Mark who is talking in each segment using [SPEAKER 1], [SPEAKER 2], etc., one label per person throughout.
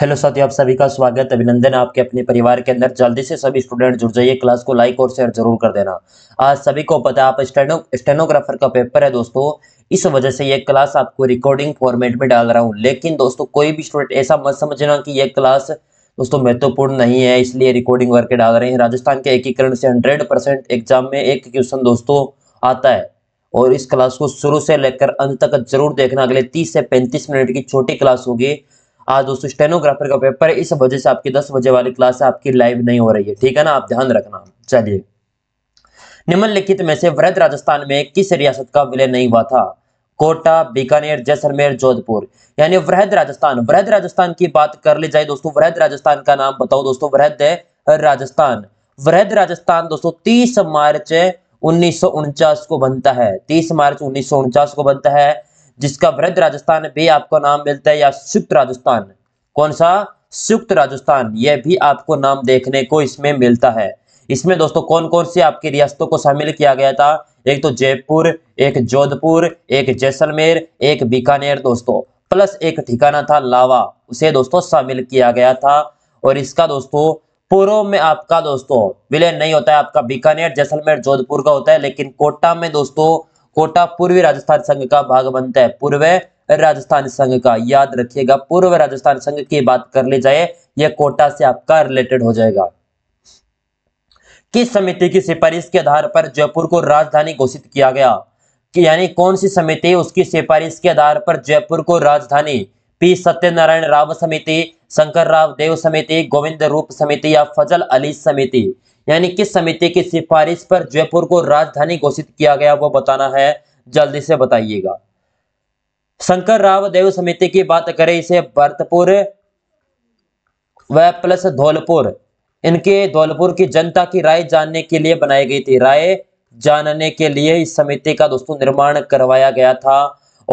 [SPEAKER 1] hello साथियों आप सभी का स्वागत अभिनंदन आपके अपने परिवार के अंदर जल्दी से सभी स्टूडेंट जुड़ जाइए क्लास को लाइक और शेयर जरूर कर देना आज सभी को पता है आप स्टेनो स्टेनोग्राफर का पेपर है दोस्तों इस वजह से ये क्लास आपको रिकॉर्डिंग फॉर्मेट में डाल रहा हूँ लेकिन दोस्तों कोई भी स्टूडेंट ऐसा मत समझना कि यह क्लास दोस्तों महत्वपूर्ण नहीं है इसलिए रिकॉर्डिंग करके डाल रहे हैं राजस्थान के एकीकरण से हंड्रेड एग्जाम में एक क्वेश्चन दोस्तों आता है और इस क्लास को शुरू से लेकर अंत तक जरूर देखना अगले तीस से पैंतीस मिनट की छोटी क्लास होगी आज हाँ दोस्तों स्टेनोग्राफर का पेपर है इस वजह से आपकी दस बजे वाली क्लास आपकी लाइव नहीं हो रही है ठीक है ना आप ध्यान रखना चलिए निम्नलिखित में से वृद्ध राजस्थान में किस रियासत का विलय नहीं हुआ था कोटा बीकानेर जैसलमेर जोधपुर यानी वृहद राजस्थान वृहद राजस्थान की बात कर ली जाए दोस्तों वृहद राजस्थान का नाम बताओ दोस्तों वृहद राजस्थान वृहद राजस्थान दोस्तों तीस मार्च उन्नीस को बनता है तीस मार्च उन्नीस को बनता है जिसका वृद्ध राजस्थान भी आपको नाम मिलता है या सुक्त राजस्थान कौन सा सुक्त राजस्थान यह भी आपको नाम देखने को इसमें मिलता है इसमें दोस्तों कौन कौन सी आपकी रियासतों को शामिल किया गया था एक तो जयपुर एक जोधपुर एक जैसलमेर एक बीकानेर दोस्तों प्लस एक ठिकाना था लावा उसे दोस्तों शामिल किया गया था और इसका दोस्तों पूर्व में आपका दोस्तों विलय नहीं होता है आपका बीकानेर जैसलमेर जोधपुर का होता है लेकिन कोटा में दोस्तों कोटा पूर्वी राजस्थान संघ का भाग बनता है पूर्व राजस्थान संघ का याद रखिएगा पूर्व राजस्थान संघ की बात कर ली जाए यह कोटा से आपका रिलेटेड हो जाएगा किस समिति की सिफारिश के आधार पर जयपुर को राजधानी घोषित किया गया कि यानी कौन सी समिति उसकी सिफारिश के आधार पर जयपुर को राजधानी पी सत्यनारायण राव समिति शंकर राव देव समिति गोविंद रूप समिति या फजल अली समिति यानी किस समिति की सिफारिश पर जयपुर को राजधानी घोषित किया गया वो बताना है जल्दी से बताइएगा शंकर राव देव समिति की बात करें इसे भरतपुर व प्लस धौलपुर इनके धौलपुर की जनता की राय जानने के लिए बनाई गई थी राय जानने के लिए इस समिति का दोस्तों निर्माण करवाया गया था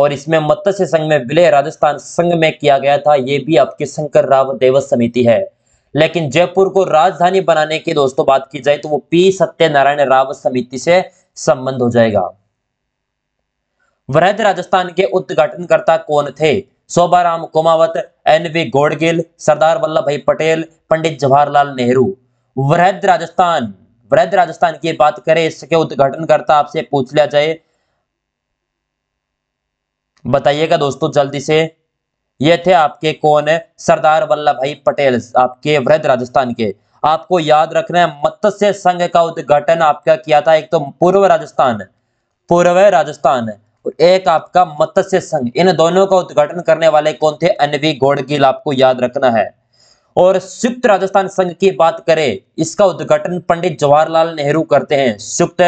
[SPEAKER 1] और इसमें मत्स्य संघ में विलय राजस्थान संघ में किया गया था ये भी आपकी शंकर राव देव समिति है लेकिन जयपुर को राजधानी बनाने की दोस्तों बात की जाए तो वो पी सत्यनारायण राव समिति से संबंध हो जाएगा वृद्ध राजस्थान के उद्घाटनकर्ता कौन थे Shobharam Kumawat N V Gadgil Sardar Vallabhbhai Patel पंडित जवाहरलाल नेहरू वृहद राजस्थान वृहद राजस्थान की बात करें इसके उद्घाटनकर्ता आपसे पूछ लिया जाए बताइएगा दोस्तों जल्दी से ये थे आपके कौन है सरदार वल्लभ भाई पटेल आपके वृद्ध राजस्थान के आपको याद रखना है मत्स्य संघ का उद्घाटन आपका किया था एक तो पूर्व राजस्थान पूर्व राजस्थान और एक आपका मत्स्य संघ इन दोनों का उद्घाटन करने वाले कौन थे अनवी गोड़गिल आपको याद रखना है और सुप्त राजस्थान संघ की बात करें इसका उद्घाटन पंडित जवाहरलाल नेहरू करते हैं सुप्त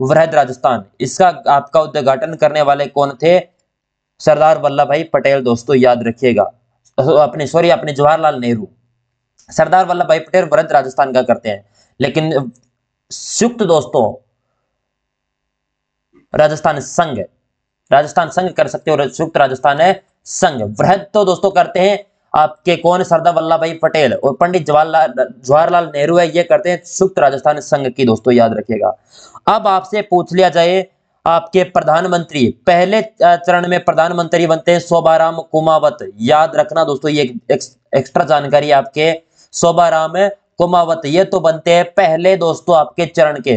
[SPEAKER 1] वृहद राजस्थान इसका आपका उद्घाटन करने वाले कौन थे सरदार वल्लभ भाई पटेल दोस्तों याद रखिएगा तो अपने सॉरी अपने जवाहरलाल नेहरू सरदार वल्लभ भाई पटेल वृद्ध राजस्थान का करते हैं लेकिन संयुक्त दोस्तों राजस्थान संघ राजस्थान संघ कर सकते हो संयुक्त राजस्थान है संघ वृहद तो दोस्तों करते हैं आपके कौन सरदार वल्लभ भाई पटेल और पंडित जवाहरलाल जवाहरलाल नेहरू है ये करते हैं संयुक्त राजस्थान संघ की दोस्तों याद रखिएगा अब आपसे पूछ लिया जाए आपके प्रधानमंत्री पहले चरण में प्रधानमंत्री बनते हैं शोभाराम कुमावत याद रखना दोस्तों ये एक्स्ट्रा जानकारी आपके शोभाराम कुमावत ये तो बनते हैं पहले दोस्तों आपके चरण के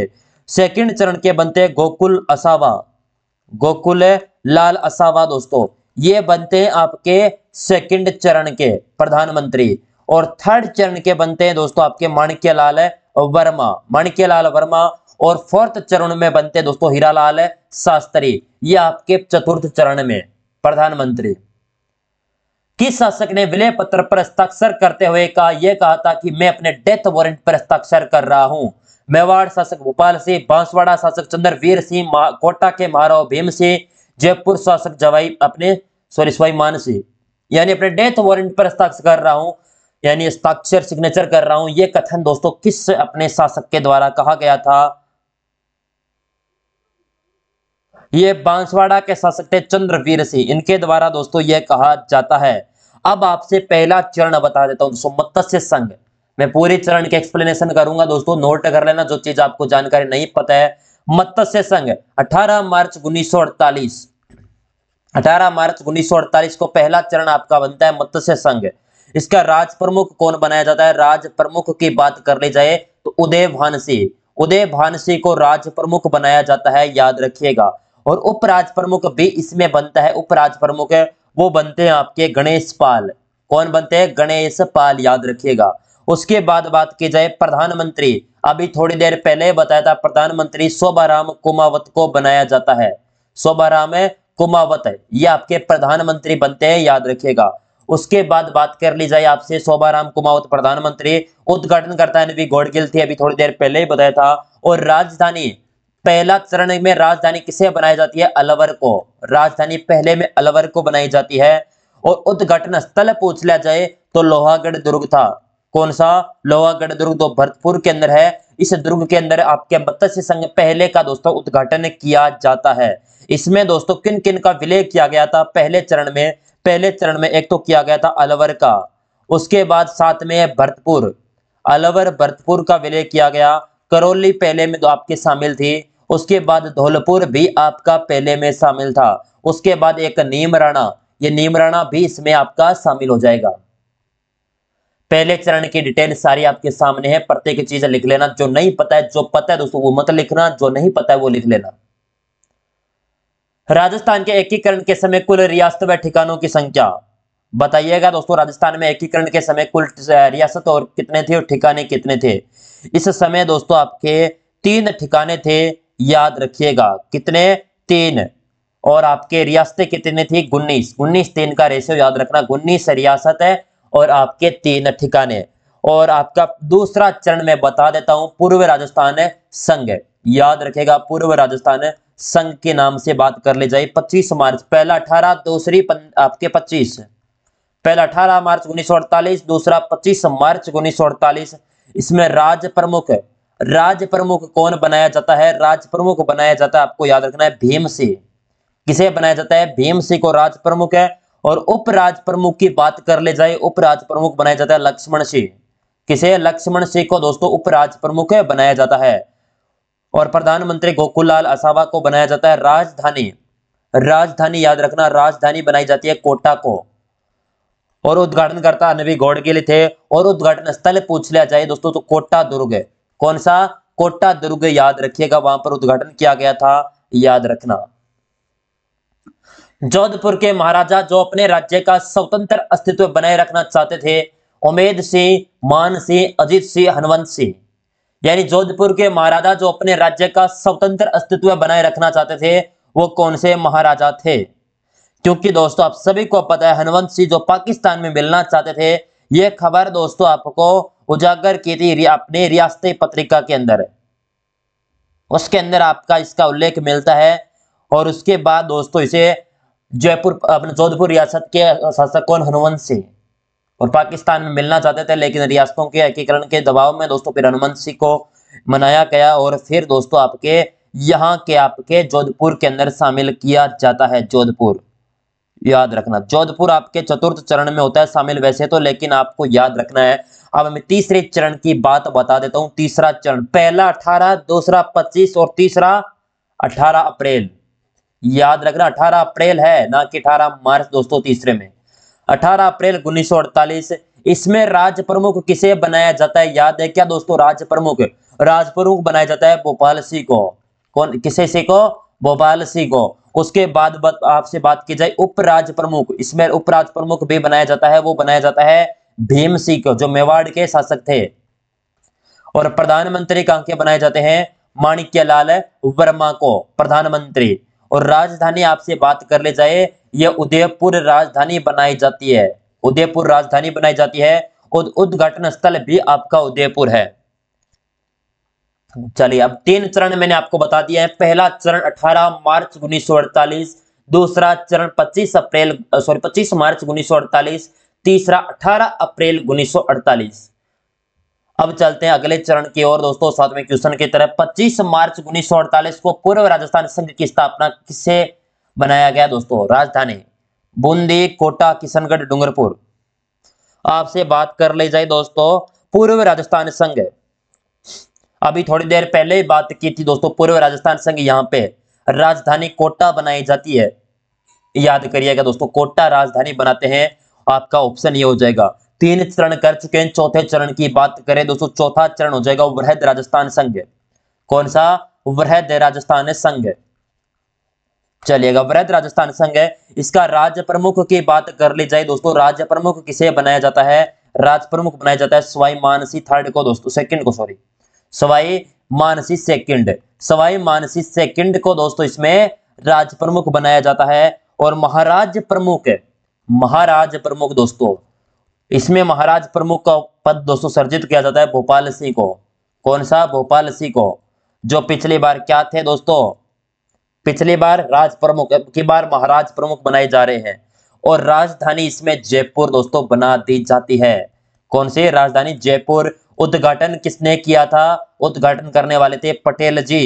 [SPEAKER 1] सेकंड चरण के बनते हैं गोकुल असावा गोकुल लाल असावा दोस्तों ये बनते हैं आपके सेकंड चरण के प्रधानमंत्री और थर्ड चरण के बनते हैं दोस्तों आपके माणिक्य लाल वर्मा माणिक्य लाल वर्मा और फोर्थ चरण में बनते हैं दोस्तों हीरालाल शास्त्री ये आपके चतुर्थ चरण में प्रधानमंत्री किस शासक ने विलय पत्र पर हस्ताक्षर करते हुए कहा यह कहा था कि मैं अपने डेथ वारंट पर हस्ताक्षर कर रहा हूं मेवाड़ शासक भोपाल सिंह बांसवाड़ा शासक चंद्रवीर सिंह कोटा के महाराव भीम सिंह जयपुर शासक जवाई अपने सॉरी स्वाईमान सिंह यानी अपने डेथ वारंट पर हस्ताक्षर कर रहा हूं यानी हस्ताक्षर सिग्नेचर कर रहा हूं यह कथन दोस्तों किस अपने शासक के द्वारा कहा गया था ये बांसवाड़ा के शासक थे चंद्रवीर सिंह इनके द्वारा दोस्तों यह कहा जाता है अब आपसे पहला चरण बता देता हूं दोस्तों मत्स्य संघ मैं पूरे चरण के एक्सप्लेनेशन करूंगा दोस्तों नोट कर लेना जो चीज आपको जानकारी नहीं पता है मत्स्य संघ 18 मार्च 1948 18 मार्च 1948 को पहला चरण आपका बनता है मत्स्य संघ इसका राज प्रमुख कौन बनाया जाता है राज प्रमुख की बात कर ली जाए तो उदय भानसी उदय भानसी को राज प्रमुख बनाया जाता है याद रखिएगा और उपराज प्रमुख भी इसमें बनता है उपराज प्रमुख वो बनते हैं आपके गणेश पाल कौन बनते हैं गणेश पाल याद रखिएगा उसके बाद बात की जाए प्रधानमंत्री अभी थोड़ी देर पहले बताया था प्रधानमंत्री शोभाराम कुमावत को बनाया जाता है शोभाराम कुमावत ये आपके प्रधानमंत्री बनते हैं याद रखिएगा उसके बाद बात कर ली जाए आपसे शोभाराम कुमावत प्रधानमंत्री उद्घाटन करता है अभी थोड़ी देर पहले ही बताया था और राजधानी पहला चरण में राजधानी किसे बनाई जाती है अलवर को राजधानी पहले में अलवर को बनाई जाती है और उद्घाटन स्थल पूछ लिया जाए तो लोहागढ़ दुर्ग था कौन सा लोहागढ़ दुर्ग दो तो भरतपुर के अंदर है इस दुर्ग के अंदर आपके मत्स्य संघ पहले का दोस्तों उद्घाटन किया जाता है इसमें दोस्तों किन किन का विलय किया गया था पहले चरण में पहले चरण में एक तो किया गया था अलवर का उसके बाद साथ में भरतपुर अलवर भरतपुर का विलय किया गया करौली पहले में तो आपके शामिल थी उसके बाद धौलपुर भी आपका पहले में शामिल था उसके बाद एक नीम राणा ये नीम राणा भी इसमें आपका शामिल हो जाएगा पहले चरण की डिटेल सारी आपके सामने है प्रत्येक चीज लिख लेना जो नहीं पता है जो पता है दोस्तों वो मत लिखना जो नहीं पता है वो लिख लेना राजस्थान के एकीकरण के समय कुल रियासत व ठिकानों की संख्या बताइएगा दोस्तों राजस्थान में एकीकरण के समय कुल रियासत और कितने थे और ठिकाने कितने थे इस समय दोस्तों आपके तीन ठिकाने थे याद रखिएगा कितने तीन और आपके रियासतें कितने थी उन्नीस उन्नीस तीन का रेशियो याद रखना उन्नीस रियासत है और आपके तीन ठिकाने और आपका दूसरा चरण में बता देता हूं पूर्व राजस्थान संघ याद रखेगा पूर्व राजस्थान संघ के नाम से बात कर ले जाए 25 मार्च पहला 18 दूसरी पन, आपके 25 पहला 18 मार्च 1948 दूसरा 25 मार्च 1948 इसमें राज्य प्रमुख राज प्रमुख कौन बनाया जाता है राज प्रमुख बनाया जाता है आपको याद रखना है भीम सिंह किसे बनाया जाता है भीम सिंह को राज प्रमुख है और उप राज प्रमुख की बात कर ले जाए उपराज प्रमुख बनाया जाता है लक्ष्मण सिंह किसे लक्ष्मण सिंह को दोस्तों उपराज प्रमुख बनाया जाता है और प्रधानमंत्री गोकुल लाल असावा को बनाया जाता है राजधानी राजधानी याद रखना राजधानी बनाई जाती है कोटा को और करता अनवी गौड़ के लिए थे और उद्घाटन स्थल पूछ लिया जाए दोस्तों तो कोटा दुर्ग है कौन सा कोटा दुर्ग याद रखिएगा वहां पर उद्घाटन किया गया था याद रखना जोधपुर के महाराजा जो अपने राज्य का स्वतंत्र अस्तित्व बनाए रखना चाहते थे उमेद सिंह मान सिंह अजीत सिंह हनुमंत सिंह यानी जोधपुर के महाराजा जो अपने राज्य का स्वतंत्र अस्तित्व बनाए रखना चाहते थे वो कौन से महाराजा थे क्योंकि दोस्तों आप सभी को पता है हनुवंत सिंह जो पाकिस्तान में मिलना चाहते थे ये खबर दोस्तों आपको उजागर की थी अपने रियासती पत्रिका के अंदर उसके अंदर आपका इसका उल्लेख मिलता है और उसके बाद दोस्तों इसे जयपुर अपने जोधपुर रियासत के शासक कौन हनुमंत सिंह और पाकिस्तान में मिलना चाहते थे लेकिन रियासतों के एकीकरण के दबाव में दोस्तों फिर हनुमंत सिंह को मनाया गया और फिर दोस्तों आपके यहाँ के आपके जोधपुर के अंदर शामिल किया जाता है जोधपुर याद रखना जोधपुर आपके चतुर्थ चरण में होता है शामिल वैसे तो लेकिन आपको याद रखना है अब मैं तीसरे चरण की बात बता देता हूं तीसरा चरण पहला अठारह दूसरा पच्चीस और तीसरा अठारह अप्रैल याद रखना अठारह अप्रैल है ना कि अठारह मार्च दोस्तों तीसरे में अठारह अप्रैल उन्नीस इसमें राज्य प्रमुख किसे बनाया जाता है याद है क्या दोस्तों राज प्रमुख राज प्रमुख बनाया जाता है भोपाल सिंह को कौन किसे सिंह को भोपाल सिंह को उसके बाद आपसे बात की जाए उपराज प्रमुख इसमें उपराज प्रमुख भी बनाया जाता है वो बनाया जाता है भीम सिंह जो मेवाड़ के शासक थे और प्रधानमंत्री कहा के बनाए जाते हैं माणिक्य लाल वर्मा को प्रधानमंत्री और राजधानी आपसे बात कर ले जाए यह उदयपुर राजधानी बनाई जाती है उदयपुर राजधानी बनाई जाती है और उद्घाटन स्थल भी आपका उदयपुर है चलिए अब तीन चरण मैंने आपको बता दिया है पहला चरण 18 मार्च उन्नीस दूसरा चरण 25 अप्रैल सॉरी 25 मार्च उन्नीस तीसरा 18 अप्रैल उन्नीस अब चलते हैं अगले चरण की ओर दोस्तों सातवें क्वेश्चन की तरह 25 मार्च 1948 को पूर्व राजस्थान संघ की स्थापना किससे बनाया गया दोस्तों राजधानी बूंदी कोटा किशनगढ़ डूंगरपुर आपसे बात कर ले जाए दोस्तों पूर्व राजस्थान संघ अभी थोड़ी देर पहले बात की थी दोस्तों पूर्व राजस्थान संघ यहाँ पे राजधानी कोटा बनाई जाती है याद करिएगा दोस्तों कोटा राजधानी बनाते हैं आपका ऑप्शन ये हो जाएगा तीन चरण कर चुके हैं चौथे चरण की बात करें दोस्तों चौथा चरण हो जाएगा वृहद राजस्थान संघ कौन सा वृहद राजस्थान संघ चलिएगा वृहद राजस्थान संघ है इसका राज्य प्रमुख की बात कर ली जाए दोस्तों राज्य प्रमुख किसे बनाया जाता है राज प्रमुख बनाया जाता है स्वाई मानसी थर्ड को दोस्तों सेकंड को sorry Sawai Mansi second Sawai Mansi second को दोस्तों इसमें राज प्रमुख बनाया जाता है और महाराज प्रमुख महाराज प्रमुख दोस्तों इसमें महाराज प्रमुख का पद दोस्तों सर्जित किया जाता है भोपाल सिंह को कौन सा भोपाल सिंह को जो पिछली बार क्या थे दोस्तों पिछली बार राज प्रमुख की बार महाराज प्रमुख बनाए जा रहे हैं और राजधानी इसमें जयपुर दोस्तों बना दी जाती है कौन सी राजधानी जयपुर उद्घाटन किसने किया था उद्घाटन करने वाले थे पटेल जी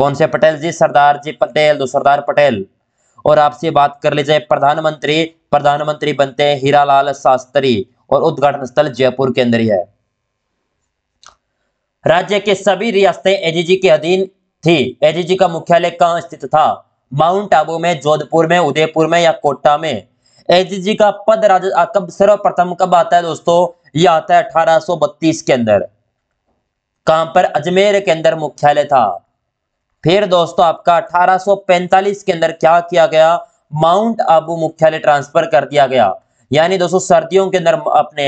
[SPEAKER 1] कौन से पटेल जी सरदार जी पटेल तो सरदार पटेल और आपसे बात कर ली जाए प्रधानमंत्री प्रधानमंत्री बनते हैं हीरालाल शास्त्री और उद्घाटन स्थल जयपुर के अंदर है राज्य के सभी रियासतें एजीजी के अधीन थी एजीजी का मुख्यालय कहां स्थित था माउंट आबू में जोधपुर में उदयपुर में या कोटा में एचजी का पद राज कब सर्वप्रथम कब आता है दोस्तों ये आता है अठारह के अंदर कहां पर अजमेर के अंदर मुख्यालय था फिर दोस्तों आपका 1845 के अंदर क्या किया गया माउंट आबू मुख्यालय ट्रांसफर कर दिया गया यानी दोस्तों सर्दियों के अंदर अपने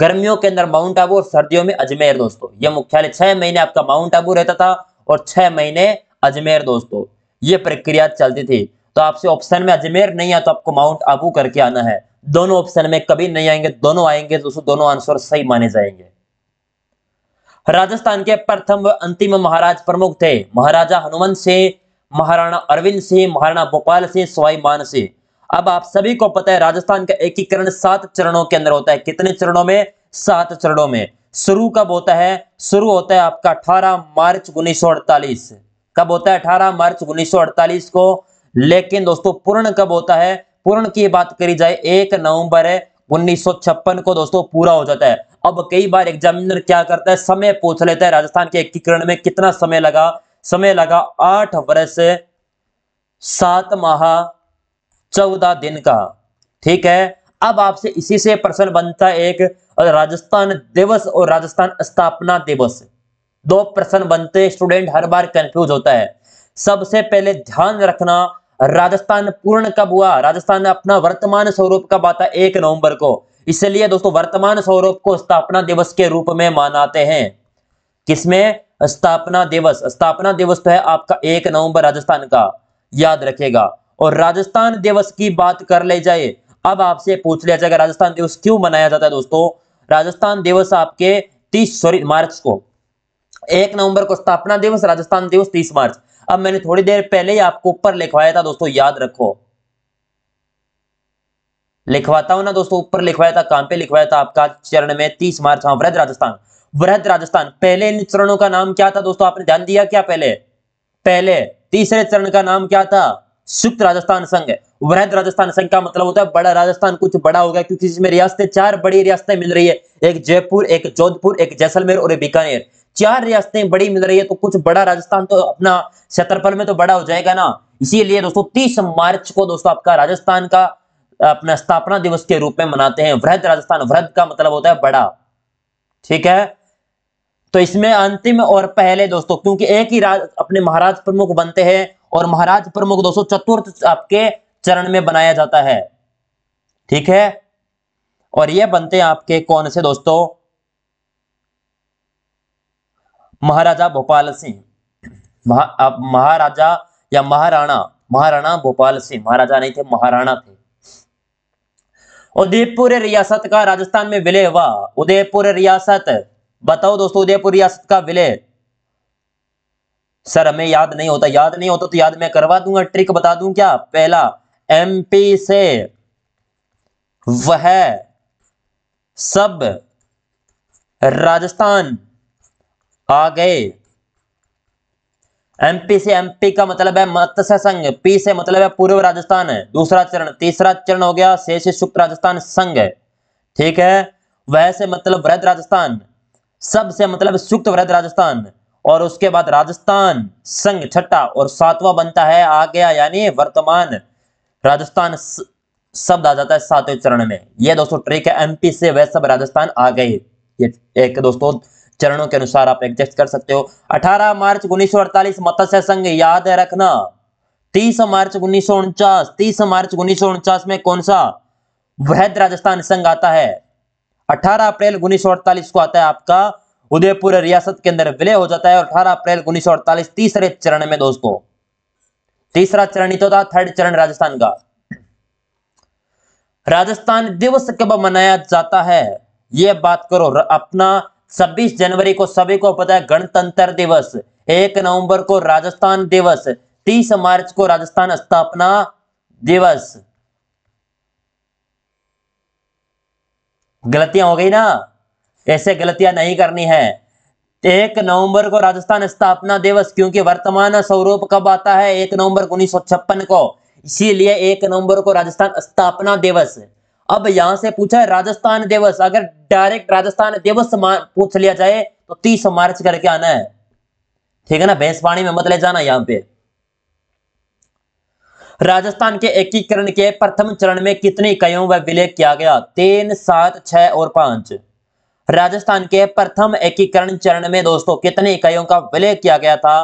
[SPEAKER 1] गर्मियों के अंदर माउंट आबू और सर्दियों में अजमेर दोस्तों यह मुख्यालय छह महीने आपका माउंट आबू रहता था और छह महीने अजमेर दोस्तों ये प्रक्रिया चलती थी तो आपसे ऑप्शन में अजमेर नहीं आया तो आपको माउंट आबू करके आना है दोनों ऑप्शन में कभी नहीं आएंगे दोनों आएंगे तो दोनों आंसर सही माने जाएंगे राजस्थान के प्रथम व अंतिम महाराज प्रमुख थे महाराजा हनुमंत सिंह महाराणा अरविंद सिंह महाराणा भोपाल सिंह स्वाई मान सिंह अब आप सभी को पता है राजस्थान का एकीकरण सात चरणों के अंदर होता है कितने चरणों में सात चरणों में शुरू कब होता है शुरू होता है आपका 18 मार्च उन्नीस कब होता है 18 मार्च उन्नीस को लेकिन दोस्तों पूर्ण कब होता है पूर्ण की बात करी जाए एक नवंबर है उन्नीस को दोस्तों पूरा हो जाता है अब कई बार एग्जामिनर क्या करता है समय पूछ लेता है राजस्थान के एकीकरण में कितना समय लगा समय लगा आठ वर्ष सात माह चौदह दिन का ठीक है अब आपसे इसी से प्रश्न बनता है एक राजस्थान दिवस और राजस्थान स्थापना दिवस दो प्रश्न बनते स्टूडेंट हर बार कंफ्यूज होता है सबसे पहले ध्यान रखना राजस्थान पूर्ण कब हुआ राजस्थान अपना वर्तमान स्वरूप कब आता एक नवंबर को इसलिए दोस्तों वर्तमान स्वरूप को स्थापना दिवस के रूप में मनाते हैं किसमें स्थापना दिवस स्थापना दिवस तो है आपका एक नवंबर राजस्थान का याद रखेगा और राजस्थान दिवस की बात कर ले जाए अब आपसे पूछ लिया जाएगा राजस्थान दिवस क्यों मनाया जाता है दोस्तों राजस्थान दिवस आपके तीस सॉरी मार्च को एक नवंबर को स्थापना दिवस राजस्थान दिवस तीस मार्च अब मैंने थोड़ी देर पहले ही आपको ऊपर लिखवाया था दोस्तों याद रखो लिखवाता हूं ना दोस्तों ऊपर लिखवाया था काम पे लिखवाया था आपका चरण में तीस मार्च हाँ वृद्ध राजस्थान वृहद राजस्थान पहले इन चरणों का नाम क्या था दोस्तों आपने ध्यान दिया क्या पहले पहले तीसरे चरण का नाम क्या था सुप्त राजस्थान संघ वृहद राजस्थान संघ का मतलब होता है बड़ा राजस्थान कुछ बड़ा होगा क्योंकि इसमें रियासतें चार बड़ी रियासतें मिल रही है एक जयपुर एक जोधपुर एक जैसलमेर और एक बीकानेर चार रियासतें बड़ी मिल रही है तो कुछ बड़ा राजस्थान तो अपना क्षेत्रफल में तो बड़ा हो जाएगा ना इसीलिए दोस्तों तीस मार्च को दोस्तों आपका राजस्थान का अपना स्थापना दिवस के रूप में मनाते हैं वृद्ध राजस्थान वृद्ध का मतलब होता है बड़ा ठीक है तो इसमें अंतिम और पहले दोस्तों क्योंकि एक ही राज अपने महाराज प्रमुख बनते हैं और महाराज प्रमुख दोस्तों चतुर्थ आपके चरण में बनाया जाता है ठीक है और ये बनते हैं आपके कौन से दोस्तों महाराजा भोपाल सिंह महाराजा या महाराणा महाराणा भोपाल सिंह महाराजा नहीं थे महाराणा थे उदयपुर रियासत का राजस्थान में विलय हुआ उदयपुर रियासत बताओ दोस्तों उदयपुर रियासत का विलय सर हमें याद नहीं होता याद नहीं होता तो याद मैं करवा दूंगा ट्रिक बता दूं क्या पहला एमपी से वह सब राजस्थान आ गए एमपी से एमपी का मतलब है मत्स्य संघ पी से मतलब है पूर्व राजस्थान है दूसरा चरण तीसरा चरण हो गया शेष शुक्र राजस्थान संघ है ठीक है वह से मतलब वृद्ध राजस्थान सब से मतलब सुक्त वृद्ध राजस्थान और उसके बाद राजस्थान संघ छठा और सातवां बनता है आ गया यानी वर्तमान राजस्थान शब्द आ जाता है सातवें चरण में यह दोस्तों ट्रिक है एमपी से वह सब राजस्थान आ गए ये एक दोस्तों चरणों के अनुसार आप एडजस्ट कर सकते हो 18 मार्च उन्नीस मत्स्य संघ याद है रखना 30 मार्च उन्नीस सौ तीस मार्च उन्नीस में कौन सा वहद राजस्थान संघ आता है 18 अप्रैल उन्नीस को आता है आपका उदयपुर रियासत के अंदर विलय हो जाता है और अठारह अप्रैल उन्नीस तीसरे चरण में दोस्तों तीसरा चरण ही तो था थर्ड चरण राजस्थान का राजस्थान दिवस कब मनाया जाता है यह बात करो अपना 26 जनवरी को सभी को पता है गणतंत्र दिवस एक नवंबर को राजस्थान दिवस 30 मार्च को राजस्थान स्थापना दिवस गलतियां हो गई ना ऐसे गलतियां नहीं करनी है एक नवंबर को राजस्थान स्थापना दिवस क्योंकि वर्तमान स्वरूप कब आता है एक नवंबर उन्नीस को इसीलिए एक नवंबर को राजस्थान स्थापना दिवस अब यहां से पूछा है राजस्थान दिवस अगर डायरेक्ट राजस्थान दिवस पूछ लिया जाए तो तीस मार्च करके आना है ठीक है ना भैंस पानी में मत ले जाना यहां पे राजस्थान के एकीकरण के प्रथम चरण में कितने इकाइयों व विलय किया गया तीन सात छह और पांच राजस्थान के प्रथम एकीकरण चरण में दोस्तों कितने इकाइयों का विलय किया गया था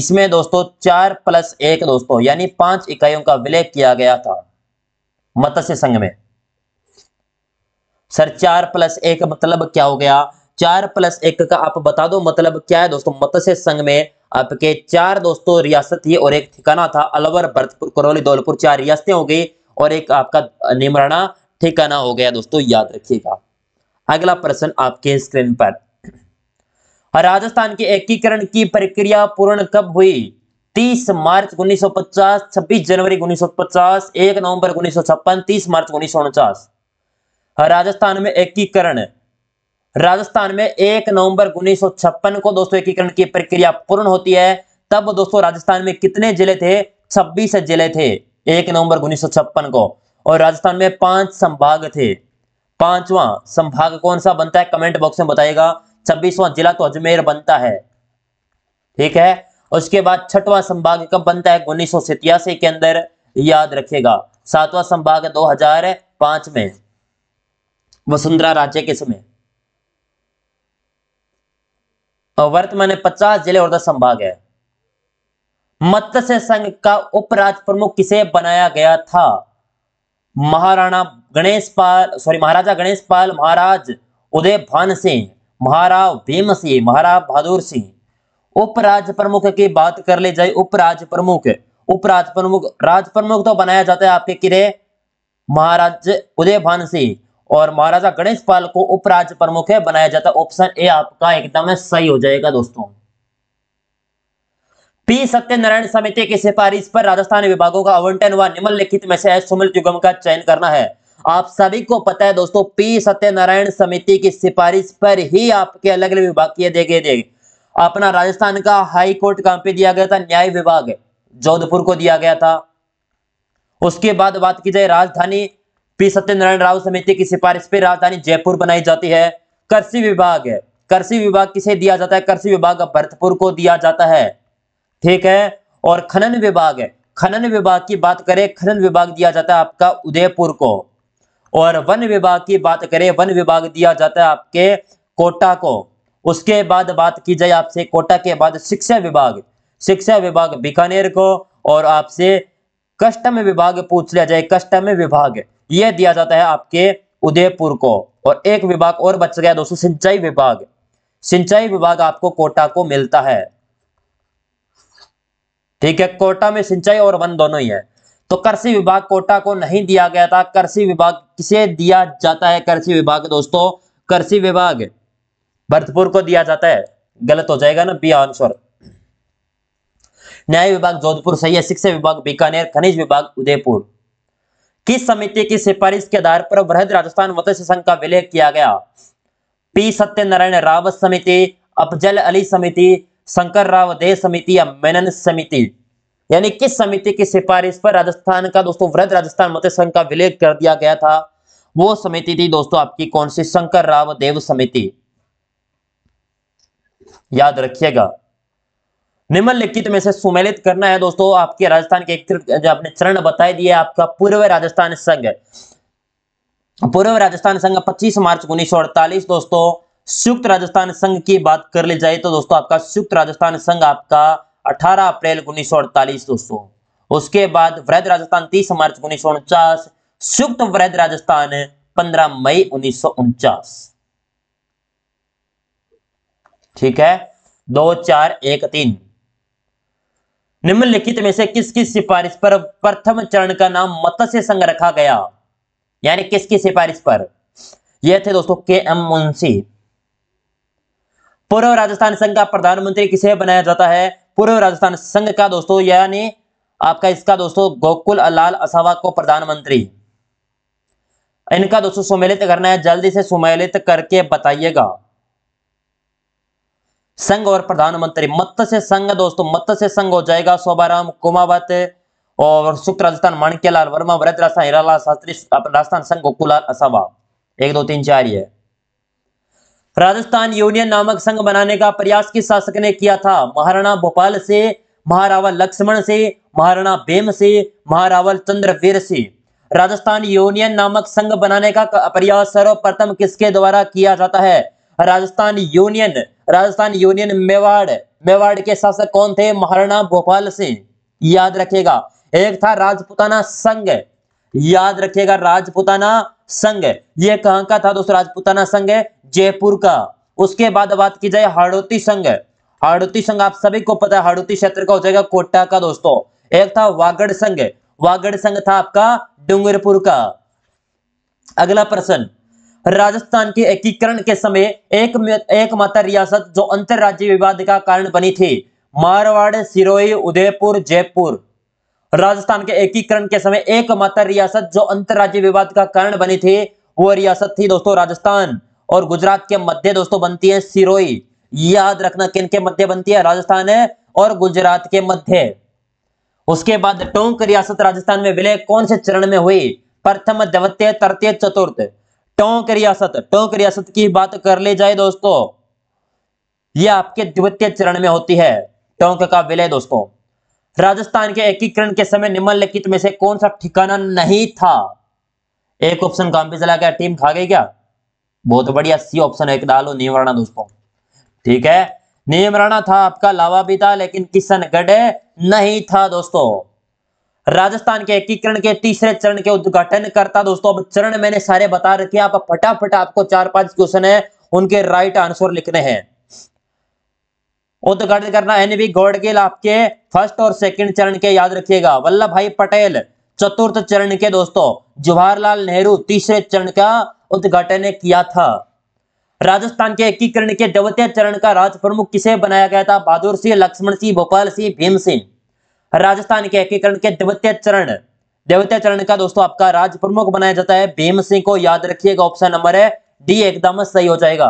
[SPEAKER 1] इसमें दोस्तों चार प्लस एक दोस्तों यानी पांच इकाइयों का विलय किया गया था मत्स्य संघ में सर चार प्लस एक मतलब क्या हो गया चार प्लस एक का आप बता दो मतलब क्या है दोस्तों मत्स्य संघ में आपके चार दोस्तों रियासत थी और एक ठिकाना था अलवर भरतपुर करौली धौलपुर चार रियासतें हो गई और एक आपका निमराना ठिकाना हो गया दोस्तों याद रखिएगा अगला प्रश्न आपके स्क्रीन पर राजस्थान के एकीकरण की प्रक्रिया पूर्ण कब हुई 30 मार्च 1950, 26 जनवरी 1950, 1 नवंबर 1956, 30 मार्च उन्नीस राजस्थान में एकीकरण राजस्थान में एक नवंबर उन्नीस को दोस्तों एकीकरण की प्रक्रिया पूर्ण होती है तब दोस्तों राजस्थान में कितने जिले थे छब्बीस जिले थे एक नवंबर उन्नीस को और राजस्थान में पांच संभाग थे पांचवा संभाग कौन सा बनता है कमेंट बॉक्स में बताएगा छब्बीसवां जिला तो अजमेर बनता है ठीक है उसके बाद छठवां संभाग कब बनता है उन्नीस के अंदर याद रखेगा सातवां संभाग दो में वसुंधरा राज्य के समय वर्तमान में पचास जिले और दस संभाग है मत्स्य संघ का उपराज प्रमुख किसे बनाया गया था महाराणा गणेश पाल सॉरी महाराजा गणेश पाल महाराज उदय भान सिंह महाराव भीम सिंह महाराव बहादुर सिंह उपराज प्रमुख की बात कर ले जाए उपराज प्रमुख उपराज प्रमुख राज प्रमुख तो बनाया जाता है आपके किरे महाराज उदय भान सिंह और महाराजा गणेश पाल को उपराज्य प्रमुख है बनाया जाता है ऑप्शन ए आपका एकदम सही हो जाएगा दोस्तों पी सत्यनारायण समिति की सिफारिश पर राजस्थान विभागों का आवंटन व निम्नलिखित में से सुमिलित युगम का चयन करना है आप सभी को पता है दोस्तों पी सत्यनारायण समिति की सिफारिश पर ही आपके अलग अलग विभाग किए दे गए अपना राजस्थान का हाई कोर्ट कहां पे दिया गया था न्याय विभाग जोधपुर को दिया गया था उसके बाद बात की जाए राजधानी पी सत्यनारायण राव समिति की सिफारिश पर राजधानी जयपुर बनाई जाती है कृषि विभाग कृषि विभाग किसे दिया जाता है कृषि विभाग भरतपुर को दिया जाता है ठीक है और खनन विभाग खनन विभाग की बात करें खनन विभाग दिया जाता है आपका उदयपुर को और वन विभाग की बात करें वन विभाग दिया जाता है आपके कोटा को उसके बाद बात की जाए आपसे कोटा के बाद शिक्षा विभाग शिक्षा विभाग बीकानेर को और आपसे कस्टम विभाग पूछ लिया जाए कस्टम विभाग यह दिया जाता है आपके उदयपुर को और एक विभाग और बच गया दोस्तों सिंचाई विभाग सिंचाई विभाग आपको कोटा को मिलता है ठीक है कोटा में सिंचाई और वन दोनों ही है तो कृषि विभाग कोटा को नहीं दिया गया था कृषि विभाग किसे दिया जाता है कृषि विभाग दोस्तों कृषि विभाग भरतपुर को दिया जाता है गलत हो जाएगा ना बी आंसर न्याय विभाग जोधपुर सही है शिक्षा विभाग बीकानेर खनिज विभाग उदयपुर किस समिति की सिफारिश के आधार पर वृहद राजस्थान मत्स्य संघ का विलय किया गया पी सत्यनारायण रावत समिति अफजल अली समिति शंकर राव दे समिति या मेनन समिति यानी किस समिति की सिफारिश पर राजस्थान का दोस्तों वृद्ध राजस्थान मत्स्य संघ का विलय कर दिया गया था वो समिति थी दोस्तों आपकी कौन सी शंकर राव देव समिति याद रखिएगा निम्नलिखित में से सुमेलित करना है दोस्तों आपके राजस्थान के जो आपने चरण बताए दिए आपका पूर्व राजस्थान संघ पूर्व राजस्थान संघ 25 मार्च उन्नीस दोस्तों संयुक्त राजस्थान संघ की बात कर ली जाए तो दोस्तों आपका संयुक्त राजस्थान संघ आपका 18 अप्रैल उन्नीस दोस्तों उसके बाद वृद्ध राजस्थान 30 मार्च उन्नीस संयुक्त वृद्ध राजस्थान 15 मई उन्नीस ठीक है दो चार एक तीन निम्नलिखित में से किस किस सिफारिश पर प्रथम चरण का नाम मत्स्य संघ रखा गया यानी किसकी सिफारिश पर यह थे दोस्तों के एम मुंशी पूर्व राजस्थान संघ का प्रधानमंत्री किसे बनाया जाता है पूर्व राजस्थान संघ का दोस्तों यानी आपका इसका दोस्तों गोकुल लाल असावा को प्रधानमंत्री इनका दोस्तों सुमेलित करना है जल्दी से सुमेलित करके बताइएगा संघ और प्रधानमंत्री मत्स्य संघ दोस्तों मत्स्य संघ हो जाएगा शोभाराम कुमावत और सुख राजस्थान माणक्यलाल वर्मा वृद्ध राजस्थान हिराला शास्त्री राजस्थान संघ कुलाल असभा एक दो तीन चार ये राजस्थान यूनियन नामक संघ बनाने का प्रयास किस शासक ने किया था महाराणा भोपाल से महारावल लक्ष्मण से महाराणा भेम से महारावल चंद्रवीर से राजस्थान यूनियन नामक संघ बनाने का प्रयास सर्वप्रथम किसके द्वारा किया जाता है राजस्थान यूनियन राजस्थान यूनियन मेवाड़ मेवाड़ के शासक कौन थे महाराणा भोपाल सिंह याद रखेगा एक था राजपुताना संघ याद रखिएगा राजपुताना संघ यह कहां का था दोस्तों राजपुताना संघ जयपुर का उसके बाद बात की जाए हाड़ोती संघ हाड़ोती संघ आप सभी को पता है हाड़ोती क्षेत्र का हो जाएगा कोटा का दोस्तों एक था वागड़ संघ वागड़ संघ था आपका डूंगरपुर का अगला प्रश्न राजस्थान के एकीकरण के समय एक एकमात्र रियासत जो अंतर्राज्यीय विवाद का कारण बनी थी मारवाड़ सिरोही उदयपुर जयपुर राजस्थान के एकीकरण के समय एकमात्र रियासत जो अंतरराज्य विवाद का कारण बनी थी वो रियासत थी दोस्तों राजस्थान और गुजरात के मध्य दोस्तों बनती है सिरोई याद रखना किन के मध्य बनती है राजस्थान है और गुजरात के मध्य उसके बाद टोंक रियासत राजस्थान में विलय कौन से चरण में हुई प्रथम द्वितीय तृतीय चतुर्थ टोंक रियासत टोंक रियासत की बात कर ले जाए दोस्तों यह आपके द्वितीय चरण में होती है टोंक का विलय दोस्तों राजस्थान के एकीकरण के समय निम्नलिखित में से कौन सा ठिकाना नहीं था एक ऑप्शन काम पे चला गया टीम खा गई क्या बहुत बढ़िया सी ऑप्शन है डालो नीमराणा दोस्तों ठीक है नीमराणा था आपका लावा भी था लेकिन किशनगढ़ नहीं था दोस्तों राजस्थान के एकीकरण के तीसरे चरण के उद्घाटन करता दोस्तों अब चरण मैंने सारे बता रखे आप फटाफट आपको चार पांच क्वेश्चन है उनके राइट आंसर लिखने हैं उद्घाटन करना एनवी गोडगिल आपके फर्स्ट और सेकंड चरण के याद रखिएगा वल्लभ भाई पटेल चतुर्थ चरण के दोस्तों जवाहरलाल नेहरू तीसरे चरण का उद्घाटन किया था राजस्थान के एकीकरण के द्वितीय चरण का राज प्रमुख किसे बनाया गया था बहादुर सिंह लक्ष्मण सिंह भोपाल सिंह भीम सिंह राजस्थान के एकीकरण के द्वितीय चरण द्वितीय चरण का दोस्तों आपका राज्य प्रमुख बनाया जाता है भीम सिंह को याद रखिएगा ऑप्शन नंबर है डी एकदम सही हो जाएगा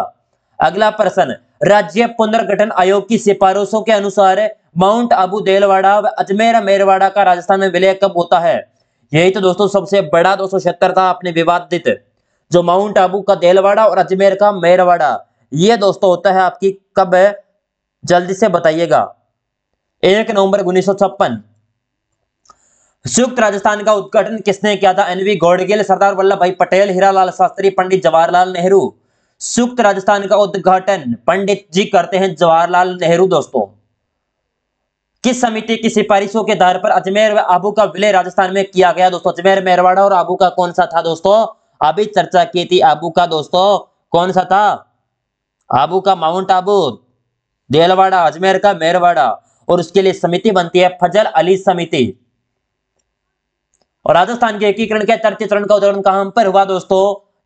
[SPEAKER 1] अगला प्रश्न राज्य पुनर्गठन आयोग की सिफारिशों के अनुसार माउंट आबू देलवाड़ा व अजमेर मेरवाड़ा का राजस्थान में विलय कब होता है यही तो दोस्तों सबसे बड़ा दो था अपने विवादित जो माउंट आबू का देलवाड़ा और अजमेर का मेरवाड़ा ये दोस्तों होता है आपकी कब है जल्दी से बताइएगा एक नवंबर उन्नीस संयुक्त राजस्थान का उद्घाटन किसने किया था एनवी गोडगिल सरदार वल्लभ भाई पटेल हीरालाल शास्त्री पंडित जवाहरलाल नेहरू संयुक्त राजस्थान का उद्घाटन पंडित जी करते हैं जवाहरलाल नेहरू दोस्तों किस समिति की सिफारिशों के आधार पर अजमेर व आबू का विलय राजस्थान में किया गया दोस्तों अजमेर मेरवाड़ा और आबू का कौन सा था दोस्तों अभी चर्चा की थी आबू का दोस्तों कौन सा था आबू का माउंट आबू देलवाड़ा अजमेर का मेरवाड़ा और उसके लिए समिति बनती है फजल अली समिति और राजस्थान के एकीकरण के तृतीय चरण का उदाहरण कहां पर हुआ दोस्तों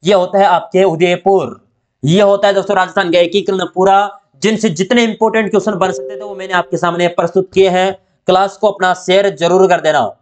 [SPEAKER 1] ये होता है आपके उदयपुर ये होता है दोस्तों राजस्थान का एकीकरण पूरा जिनसे जितने इंपोर्टेंट क्वेश्चन बन सकते थे वो मैंने आपके सामने प्रस्तुत किए हैं क्लास को अपना शेयर जरूर कर देना